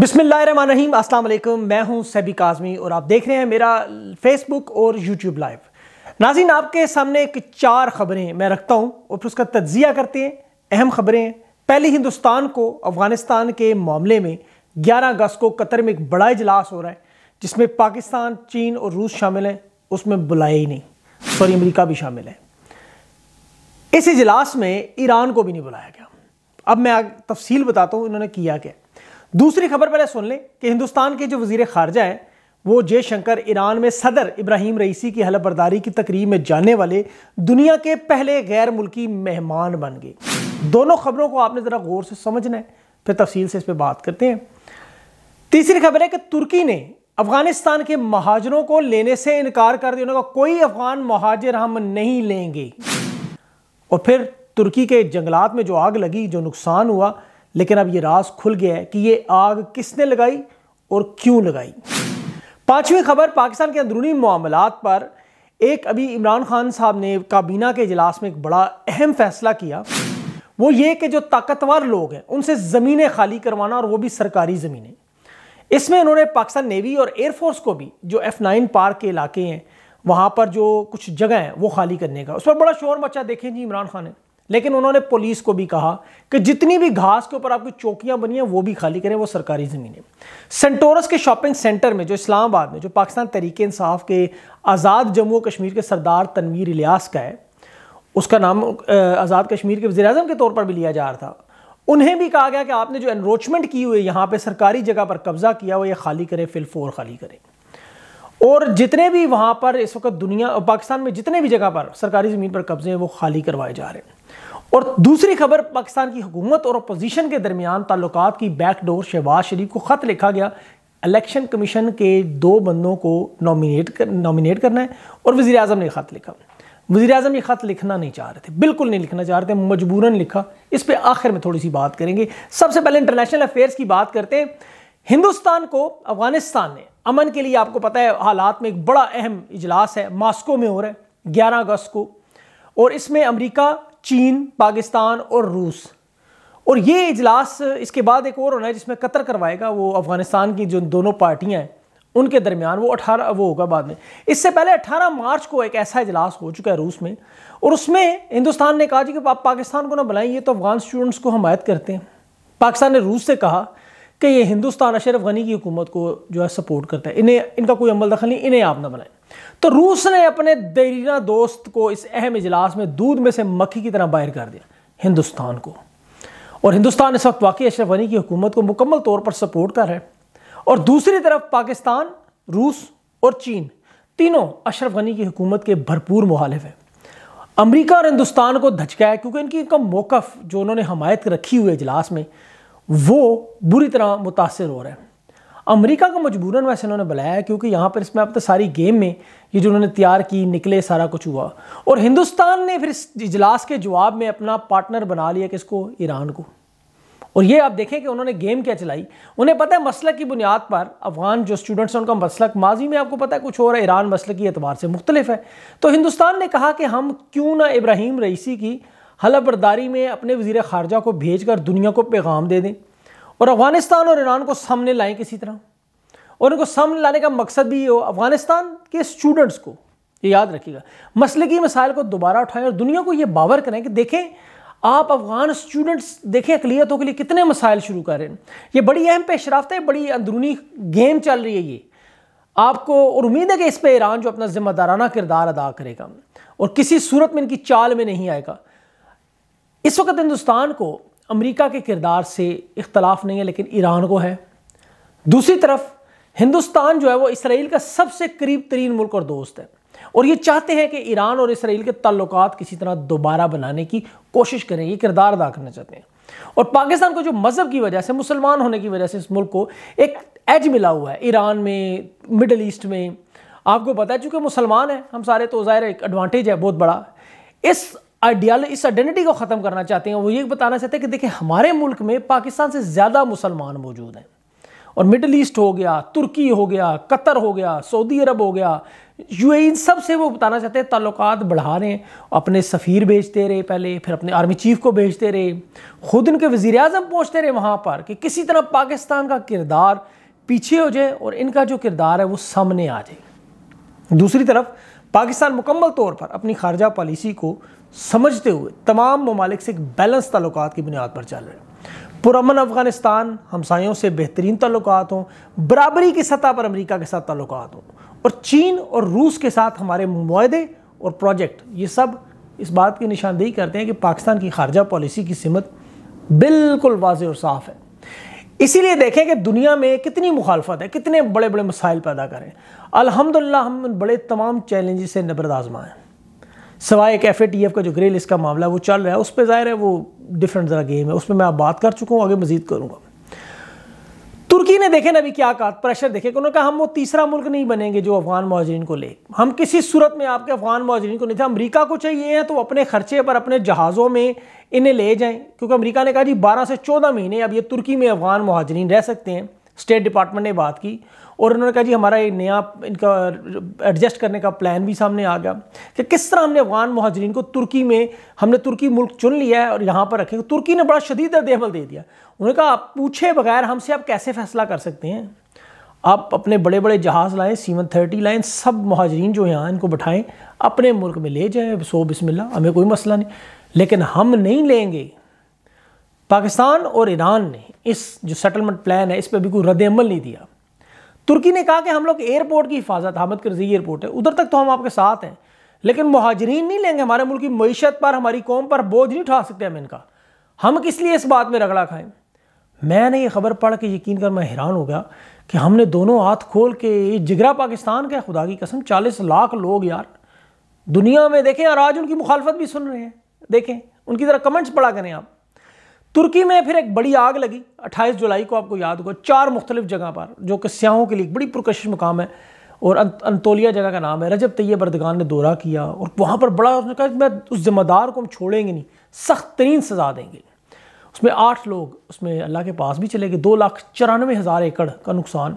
बिसमीम असलम मैं हूं सैबी काजमी और आप देख रहे हैं मेरा फेसबुक और यूट्यूब लाइव नाजिन आपके सामने एक चार खबरें मैं रखता हूं और फिर उसका तजिया करते हैं अहम खबरें पहले हिंदुस्तान को अफगानिस्तान के मामले में 11 अगस्त को कतर में एक बड़ा इजलास हो रहा है जिसमें पाकिस्तान चीन और रूस शामिल हैं उसमें बुलाया ही नहीं सॉरी अमरीका भी शामिल है इस इजलास में ईरान को भी नहीं बुलाया गया अब मैं तफसील बताता हूँ इन्होंने किया क्या दूसरी खबर पहले सुन लें कि हिंदुस्तान के जो वजीर खारजा हैं वो जयशंकर ईरान में सदर इब्राहिम रईसी की हलफ बर्दारी की तकरीब में जाने वाले दुनिया के पहले गैर मुल्की मेहमान बन गए दोनों खबरों को आपने ज़रा गौर से समझना है फिर तफसील से इस पर बात करते हैं तीसरी खबर है कि तुर्की ने अफगानिस्तान के महाजरों को लेने से इनकार कर दिया उन्होंने कहा कोई अफगान महाजर हम नहीं लेंगे और फिर तुर्की के जंगलात में जो आग लगी जो नुकसान हुआ लेकिन अब ये राज खुल गया है कि ये आग किसने लगाई और क्यों लगाई पांचवी खबर पाकिस्तान के अंदरूनी मामला पर एक अभी इमरान खान साहब ने काबीना के इजलास में एक बड़ा अहम फैसला किया वो ये कि जो ताकतवर लोग हैं उनसे ज़मीनें खाली करवाना और वो भी सरकारी ज़मीनें इसमें उन्होंने पाकिस्तान नेवी और एयरफोर्स को भी जो एफ़ नाइन पार्क के इलाके हैं वहाँ पर जो कुछ जगह हैं वो खाली करने का उस पर बड़ा शोर मचा देखें जी इमरान खान ने लेकिन उन्होंने पुलिस को भी कहा कि जितनी भी घास के ऊपर आपकी चौकियां बनी हैं वो भी खाली करें वो सरकारी ज़मीन है सेंटोरस के शॉपिंग सेंटर में जो इस्लामाबाद में जो पाकिस्तान तरीके इंसाफ के आज़ाद जम्मू कश्मीर के सरदार तनवीर इलियास का है उसका नाम आज़ाद कश्मीर के वजी अजम के तौर पर भी लिया जा रहा था उन्हें भी कहा गया कि आपने जो एनरोचमेंट की हुई यहाँ पर सरकारी जगह पर कब्ज़ा किया हुआ ये खाली करें फिलफोर खाली करें और जितने भी वहाँ पर इस वक्त दुनिया पाकिस्तान में जितने भी जगह पर सरकारी ज़मीन पर कब्ज़े हैं वो खाली करवाए जा रहे हैं और दूसरी खबर पाकिस्तान की हुकूमत और अपोजिशन के दरमियान ताल्लुक की बैकडोर शहबाज शरीफ को ख़त लिखा गया इलेक्शन कमीशन के दो बंदों को नॉमिनेट कर नॉमिनेट करना है और वज़ी अजम ने ख़त लिखा वज़ी अजम ये ख़त लिखना नहीं चाह रहे थे बिल्कुल नहीं लिखना चाह रहे थे मजबूरन लिखा इस पर आखिर में थोड़ी सी बात करेंगे सबसे पहले इंटरनेशनल अफेयर्स की बात करते हैं हिंदुस्तान को अफगानिस्तान ने अमन के लिए आपको पता है हालात में एक बड़ा अहम इजलास है मास्को में हो रहा है ग्यारह अगस्त को और इसमें अमरीका चीन पाकिस्तान और रूस और ये इजलास इसके बाद एक और होना है जिसमें कतर करवाएगा वो अफगानिस्तान की जो दोनों पार्टियाँ हैं उनके दरमियान वो अठारह वो होगा बाद में इससे पहले अठारह मार्च को एक ऐसा इजलास हो चुका है रूस में और उसमें हिंदुस्तान ने कहा जी कि आप पाकिस्तान को ना बुलाएं ये तो अफगान स्टूडेंट्स को हमायत करते हैं पाकिस्तान ने रूस से कहा कि ये हिंदुस्तान अशरफ गनी की हुकूमत को जो है सपोर्ट करता है इन्हें इनका कोई अमल दखल नहीं इन्हें आप ना बनाएं तो रूस ने अपने देरीना दोस्त को इस अहम इजलास में दूध में से मक्खी की तरह बाहर कर दिया हिंदुस्तान को और हिंदुस्तान इस वक्त वाकई अशरफ गनी की हुकूमत को मुकम्मल तौर पर सपोर्ट कर रहा है और दूसरी तरफ पाकिस्तान रूस और चीन तीनों अशरफ गनी की हुकूमत के भरपूर मुहालिफ हैं अमरीका और हिंदुस्तान को धचका है क्योंकि इनकी इनका मौकफ जो उन्होंने हमायत रखी हुई इजलास में वो बुरी तरह मुतासर हो रहे हैं अमेरिका को मजबूरन वैसे उन्होंने बुलाया क्योंकि यहाँ पर इसमें अब तो सारी गेम में ये जो उन्होंने तैयार की निकले सारा कुछ हुआ और हिंदुस्तान ने फिर इस इजलास के जवाब में अपना पार्टनर बना लिया किसको ईरान को और ये आप देखें कि उन्होंने गेम क्या चलाई उन्हें पता है मसलक की बुनियाद पर अफगान जो स्टूडेंट्स हैं उनका मसलक माजी में आपको पता है कुछ और है ईरान मसलक के एतबार से मुख्तलिफ है तो हिंदुस्तान ने कहा कि हम क्यों ना इब्राहिम रईसी की हलफबरदारी में अपने वजीर खारजा को भेज कर दुनिया को पैगाम दे दें और अफगानिस्तान और ईरान को सामने लाएं किसी तरह और उनको सामने लाने का मकसद भी ये हो अफगानिस्तान के स्टूडेंट्स को ये याद रखिएगा मसले की मसाइल को दोबारा उठाएं और दुनिया को ये बावर करें कि देखें आप अफगान स्टूडेंट्स देखें अकलीतों के लिए कितने मसाइल शुरू कर रहे हैं ये बड़ी अहम पेशरफ्त है बड़ी अंदरूनी गेम चल रही है ये आपको और उम्मीद है कि इस पर ईरान जो अपना जिम्मेदाराना किरदार अदा करेगा और किसी सूरत में इनकी चाल में नहीं आएगा इस वक्त हिंदुस्तान को अमेरिका के किरदार से इख्तलाफ नहीं है लेकिन ईरान को है दूसरी तरफ हिंदुस्तान जो है वो इसराइल का सबसे करीब तरीन मुल्क और दोस्त है और ये चाहते हैं कि ईरान और इसराइल के ताल्लुक किसी तरह दोबारा बनाने की कोशिश करें ये किरदार अदा करना चाहते हैं और पाकिस्तान को जो मज़हब की वजह से मुसलमान होने की वजह से इस मुल्क को एक एज मिला हुआ है ईरान में मिडल ईस्ट में आपको पता है चूंकि मुसलमान है हम सारे तो ज़ाहिर एक एडवांटेज है बहुत बड़ा इस आइडियल इस आइडेंटिटी को ख़त्म करना चाहते हैं वो ये बताना चाहते हैं कि देखिए हमारे मुल्क में पाकिस्तान से ज़्यादा मुसलमान मौजूद हैं और मिडल ईस्ट हो गया तुर्की हो गया कतर हो गया सऊदी अरब हो गया यू इन सब से वो बताना चाहते हैं ताल्लुक बढ़ा रहे हैं अपने सफ़ीर भेजते रहे पहले फिर अपने आर्मी चीफ को भेजते रहे खुद उनके वज़ी अजम पहुँचते रहे वहाँ पर कि किसी तरह पाकिस्तान का किरदार पीछे हो जाए और इनका जो किरदार है वो सामने आ जाए दूसरी तरफ पाकिस्तान मुकम्मल तौर पर अपनी खारजा पॉलिसी को समझते हुए तमाम ममालिक से एक बैलेंस तल्लक की बुनियाद पर चल रहे हैं पुरमन अफगानिस्तान हमसायों से बेहतरीन तल्लक हों बराबरी की सतह पर अमरीका के साथ तल्लक हों और चीन और रूस के साथ हमारे माहदे और प्रोजेक्ट ये सब इस बात की निशानदेही करते हैं कि पाकिस्तान की खारजा पॉलिसी की सिमत बिल्कुल वाज और साफ है इसीलिए देखें कि दुनिया में कितनी मुखालफत है कितने बड़े बड़े मसाइल पैदा करें अलहमदिल्ला हम बड़े तमाम चैलेंज से नबरदाजमाएँ सवाए एक एफ ए टी एफ का जो ग्रे लिस्ट का मामला है वो चल रहा है उस पर जाहिर है वो डिफरेंट ज़रा गेम है उसमें मैं आप बात कर चुका हूँ आगे मजीद करूँगा तुर्की ने देखे ना अभी क्या कहा प्रेशर देखे उन्होंने कहा हम वो तीसरा मुल्क नहीं बनेंगे जो अफगान महाजरीन को ले हम किसी सूरत में आपके अफगान महाजरीन को नहीं थे अमरीका को चाहिए है तो अपने खर्चे पर अपने जहाज़ों में इन्हें ले जाएँ क्योंकि अमरीका ने कहा जी बारह से चौदह महीने अब ये तुर्की में अफगान महाजरीन रह सकते हैं स्टेट डिपार्टमेंट ने बात की और उन्होंने कहा जी हमारा ये नया इनका एडजस्ट करने का प्लान भी सामने आ गया कि किस तरह हमने अफगान महाजरीन को तुर्की में हमने तुर्की मुल्क चुन लिया है और यहाँ पर रखे तो तुर्की ने बड़ा शदीद रद्दमल दे दिया उन्होंने कहा आप पूछे बगैर हमसे आप कैसे फैसला कर सकते हैं आप अपने बड़े बड़े जहाज़ लाएँ सीवन थर्टी लाएँ सब महाजरीन जो यहाँ इनको बैठाएँ अपने मुल्क में ले जाएँ सो बिसमिल्ला हमें कोई मसला नहीं लेकिन हम नहीं लेंगे पाकिस्तान और ईरान ने इस जो सेटलमेंट प्लान है इस पर भी कोई रद्दमल नहीं दिया तुर्की ने कहा कि हम लोग एयरपोर्ट की हिफाजत हामद करजी एयरपोर्ट है उधर तक तो हम आपके साथ हैं लेकिन महाजरीन नहीं लेंगे हमारे मुल्क की मीशत पर हमारी कौम पर बोझ नहीं उठा सकते हम इनका हम किस लिए इस बात में रगड़ा खाएं मैंने ये खबर पढ़ के यकीन कर मैं हैरान हो गया कि हमने दोनों हाथ खोल के जिगरा पाकिस्तान का खुदा की कसम चालीस लाख लोग यार दुनिया में देखें और आज उनकी मुखालफत भी सुन रहे हैं देखें उनकी ज़रा कमेंट्स पढ़ा करें आप तुर्की में फिर एक बड़ी आग लगी 28 जुलाई को आपको याद होगा चार मुख्तलिफ जगह पर जो कि सियाहों के लिए बड़ी पुरकश मुकाम है और अं-, अंतोलिया जगह का नाम है रजब तैयब बर्दगान ने दौरा किया और वहाँ पर बड़ा उसने कहा मैं उस जिम्मेदार को हम छोड़ेंगे नहीं सख्त तरीन सजा देंगे उसमें आठ लोग उसमें अल्लाह के पास भी चले गए दो लाख चौरानवे हज़ार एकड़ का नुकसान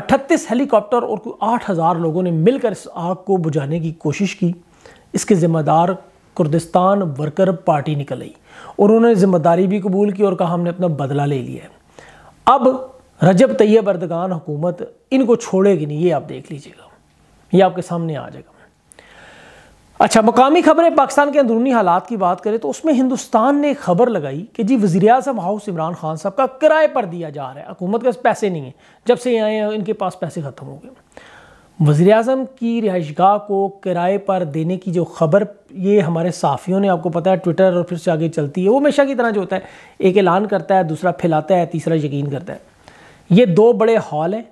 अट्ठतीस हेलीकॉप्टर और कोई आठ हज़ार लोगों ने मिलकर इस आग को बुझाने की कोशिश की इसके ज़िम्मेदार कुर्दिस्तान वर्कर पार्टी निकल आई और उन्होंने ज़िम्मेदारी भी कबूल की और कहा हमने अपना बदला ले लिया अब रजब तैयब अर्दगान हुकूमत इनको छोड़ेगी नहीं ये आप देख लीजिएगा ये आपके सामने आ जाएगा अच्छा मकामी खबरें पाकिस्तान के अंदरूनी हालात की बात करें तो उसमें हिंदुस्तान ने खबर लगाई कि जी वजी अजम हाउस इमरान खान साहब का किराए पर दिया जा रहा है हकूमत के पैसे नहीं है जब से ये आए हैं इनके पास पैसे ख़त्म हो गए वज़ी अजम की रिहाइश गाह को किराए पर देने की जो ख़बर ये हमारे साफ़ियों ने आपको पता है ट्विटर और फिर से आगे चलती है वो हमेशा की तरह जो होता है एक ऐलान करता है दूसरा फैलाता है तीसरा यकीन करता है ये दो बड़े हॉल हैं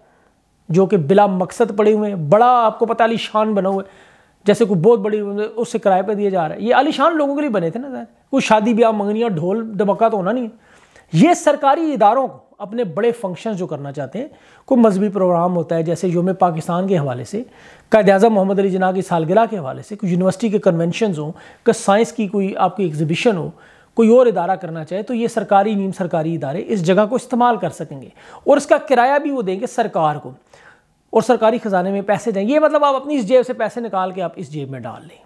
जो कि बिला मकसद पड़े हुए हैं बड़ा आपको पता है आलीशान बना हुआ है जैसे कोई बहुत बड़ी उससे किराए पर दिया जा रहा है ये अलीशान लोगों के लिए बने थे ना कोई शादी ब्याह मंगनी ढोल दबका तो होना नहीं है ये सरकारी इदारों को अपने बड़े फंक्शंस जो करना चाहते हैं कोई मजहबी प्रोग्राम होता है जैसे योम पाकिस्तान के हवाले से कायद अजम मोहम्मद अली जना की सालगिरह के हवाले से कोई यूनिवर्सिटी के कन्वेंशन हों कोई साइंस की कोई आपकी एग्जीबिशन हो कोई और इदारा करना चाहे तो ये सरकारी नीम सरकारी इदारे इस जगह को इस्तेमाल कर सकेंगे और इसका किराया भी वो देंगे सरकार को और सरकारी ख़जाने में पैसे जाएंगे ये मतलब आप अपनी इस जेब से पैसे निकाल के आप इस जेब में डाल लें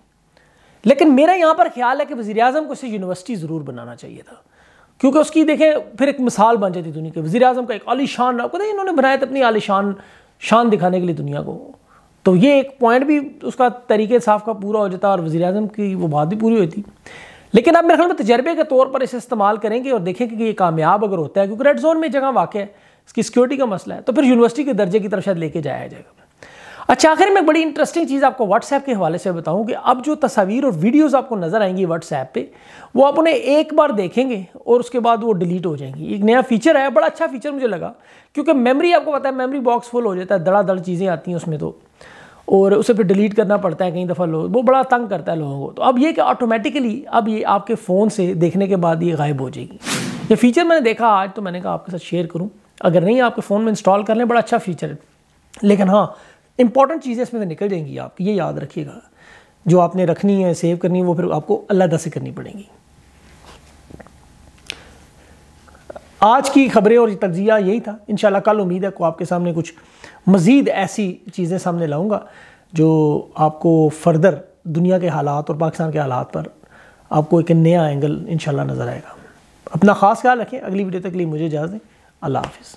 लेकिन मेरा यहाँ पर ख्याल है कि वज़ी अजम को इसे यूनिवर्सिटी ज़रूर बनाना चाहिए था क्योंकि उसकी देखें फिर एक मिसाल बन जाती दुनिया के वजी अजम का एक आलिशान आपको नहीं इन्होंने बनाया था अपनी आलिशान शान दिखाने के लिए दुनिया को तो ये एक पॉइंट भी उसका तरीके साफ का पूरा हो जाता और वजी अजम की वो बात भी पूरी होती लेकिन आप मेरे ख्याल में तजर्बे के तौर पर इसे इस्तेमाल करेंगे और देखें कि ये कामयाब अगर होता है क्योंकि रेड जोन में जगह वाक़ है इसकी सिक्योरिटी का मसला है तो फिर यूनिवर्सिटी के दर्जे की तरफ शायद लेके जाया जाएगा अच्छा आखिर में बड़ी इंटरेस्टिंग चीज़ आपको व्हाट्सएप के हवाले से बताऊं कि अब जो तस्वीर और वीडियोस आपको नज़र आएंगी व्हाट्सएप पे वो आप उन्हें एक बार देखेंगे और उसके बाद वो डिलीट हो जाएंगी एक नया फीचर है बड़ा अच्छा फीचर मुझे लगा क्योंकि मेमोरी आपको पता है मेमोरी बॉक्स फुल हो जाता है दड़ा दड़ चीज़ें आती हैं उसमें तो और उसे फिर डिलीट करना पड़ता है कई दफ़ा लोग वो बड़ा तंग करता है लोगों को तो अब ये कि ऑटोमेटिकली अब ये आपके फ़ोन से देखने के बाद ये गायब हो जाएगी ये फीचर मैंने देखा आज तो मैंने कहा आपके साथ शेयर करूँ अगर नहीं आपके फ़ोन में इंस्टॉल कर लें बड़ा अच्छा फीचर है लेकिन हाँ इंपॉर्टेंट चीज़ें इसमें से निकल जाएंगी आप ये याद रखिएगा जो आपने रखनी है सेव करनी है वो फिर आपको अलहदा से करनी पड़ेंगी आज की खबरें और तजिया यही था इन कल उम्मीद है को आपके सामने कुछ मज़ीद ऐसी चीज़ें सामने लाऊँगा जो आपको फर्दर दुनिया के हालात और पाकिस्तान के हालात पर आपको एक नया एंगल इन नज़र आएगा अपना ख़ास ख्याल रखें अगली वीडियो तक लिए मुझे इजाज़ दें अल्लाह हाफिज़